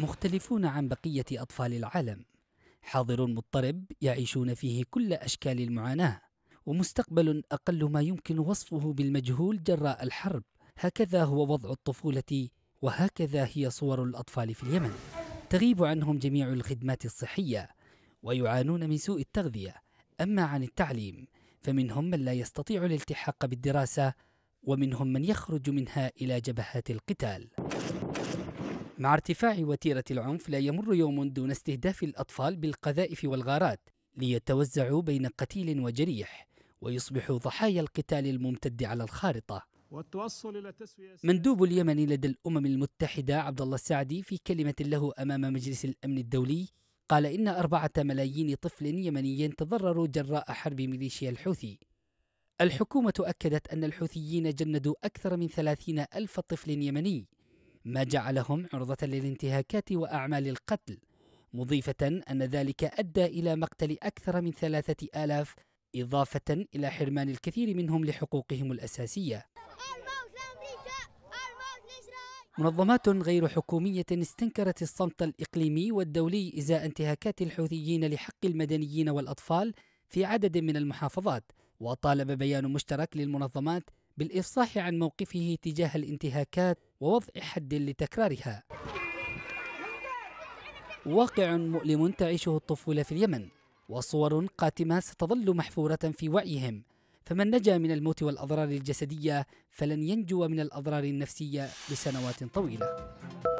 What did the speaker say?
مختلفون عن بقية أطفال العالم حاضر مضطرب يعيشون فيه كل أشكال المعاناة ومستقبل أقل ما يمكن وصفه بالمجهول جراء الحرب هكذا هو وضع الطفولة وهكذا هي صور الأطفال في اليمن تغيب عنهم جميع الخدمات الصحية ويعانون من سوء التغذية أما عن التعليم فمنهم من لا يستطيع الالتحاق بالدراسة ومنهم من يخرج منها إلى جبهات القتال مع ارتفاع وتيرة العنف لا يمر يوم دون استهداف الأطفال بالقذائف والغارات ليتوزعوا بين قتيل وجريح ويصبحوا ضحايا القتال الممتد على الخارطة والتوصل إلى تسوية مندوب اليمن لدى الأمم المتحدة عبد الله السعدي في كلمة له أمام مجلس الأمن الدولي قال إن أربعة ملايين طفل يمني تضرروا جراء حرب ميليشيا الحوثي الحكومة أكدت أن الحوثيين جندوا أكثر من ثلاثين ألف طفل يمني ما جعلهم عرضة للانتهاكات وأعمال القتل مضيفة أن ذلك أدى إلى مقتل أكثر من ثلاثة آلاف إضافة إلى حرمان الكثير منهم لحقوقهم الأساسية منظمات غير حكومية استنكرت الصمت الإقليمي والدولي إزاء انتهاكات الحوثيين لحق المدنيين والأطفال في عدد من المحافظات وطالب بيان مشترك للمنظمات بالإفصاح عن موقفه تجاه الانتهاكات ووضع حد لتكرارها واقع مؤلم تعيشه الطفولة في اليمن وصور قاتمة ستظل محفورة في وعيهم فمن نجا من الموت والأضرار الجسدية فلن ينجو من الأضرار النفسية لسنوات طويلة